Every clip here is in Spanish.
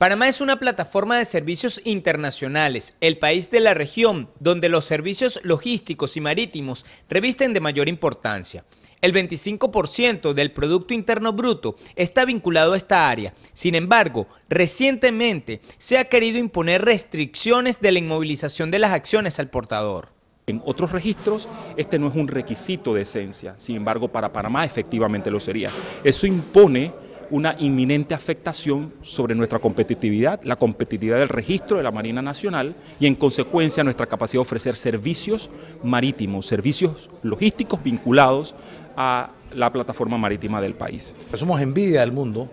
Panamá es una plataforma de servicios internacionales, el país de la región donde los servicios logísticos y marítimos revisten de mayor importancia. El 25% del Producto Interno Bruto está vinculado a esta área. Sin embargo, recientemente se ha querido imponer restricciones de la inmovilización de las acciones al portador. En otros registros, este no es un requisito de esencia. Sin embargo, para Panamá efectivamente lo sería. Eso impone una inminente afectación sobre nuestra competitividad, la competitividad del registro de la Marina Nacional y en consecuencia nuestra capacidad de ofrecer servicios marítimos, servicios logísticos vinculados a la plataforma marítima del país. Somos envidia del mundo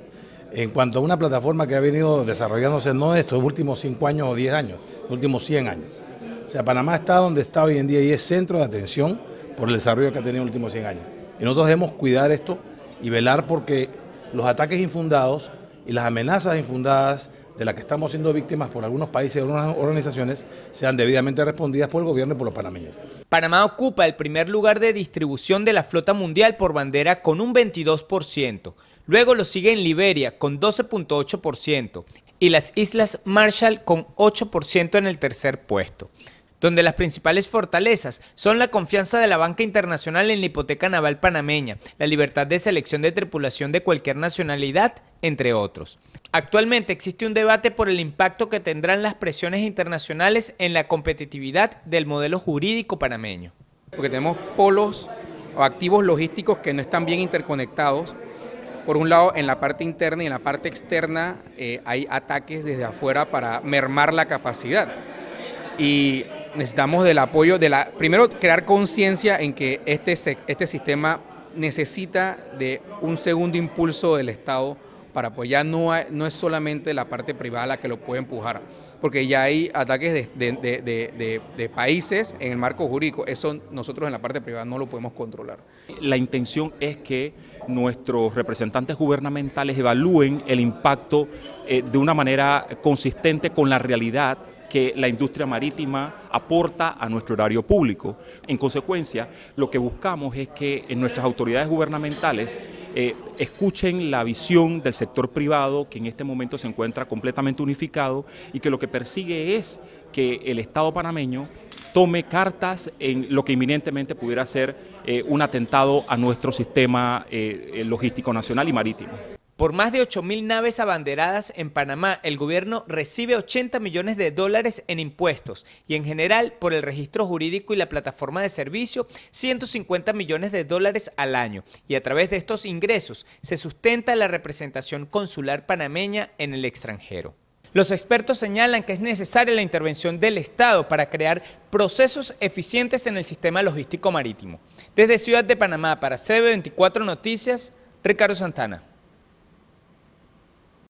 en cuanto a una plataforma que ha venido desarrollándose no estos últimos 5 años o 10 años, los últimos 100 años. O sea, Panamá está donde está hoy en día y es centro de atención por el desarrollo que ha tenido en los últimos 100 años. Y nosotros debemos cuidar esto y velar porque los ataques infundados y las amenazas infundadas de las que estamos siendo víctimas por algunos países y algunas organizaciones sean debidamente respondidas por el gobierno y por los panameños. Panamá ocupa el primer lugar de distribución de la flota mundial por bandera con un 22%. Luego lo sigue en Liberia con 12.8% y las Islas Marshall con 8% en el tercer puesto donde las principales fortalezas son la confianza de la banca internacional en la hipoteca naval panameña, la libertad de selección de tripulación de cualquier nacionalidad, entre otros. Actualmente existe un debate por el impacto que tendrán las presiones internacionales en la competitividad del modelo jurídico panameño. Porque tenemos polos o activos logísticos que no están bien interconectados. Por un lado, en la parte interna y en la parte externa eh, hay ataques desde afuera para mermar la capacidad. Y necesitamos del apoyo de la, primero crear conciencia en que este, este sistema necesita de un segundo impulso del Estado para apoyar, no, no es solamente la parte privada la que lo puede empujar, porque ya hay ataques de, países en el marco jurídico, eso nosotros en la parte privada no lo podemos controlar. La intención es que nuestros representantes gubernamentales evalúen el impacto eh, de una manera consistente con la realidad que la industria marítima aporta a nuestro horario público. En consecuencia, lo que buscamos es que en nuestras autoridades gubernamentales eh, escuchen la visión del sector privado que en este momento se encuentra completamente unificado y que lo que persigue es que el Estado panameño tome cartas en lo que inminentemente pudiera ser eh, un atentado a nuestro sistema eh, logístico nacional y marítimo. Por más de 8.000 naves abanderadas en Panamá, el gobierno recibe 80 millones de dólares en impuestos y en general por el registro jurídico y la plataforma de servicio, 150 millones de dólares al año. Y a través de estos ingresos se sustenta la representación consular panameña en el extranjero. Los expertos señalan que es necesaria la intervención del Estado para crear procesos eficientes en el sistema logístico marítimo. Desde Ciudad de Panamá para CB24 Noticias, Ricardo Santana.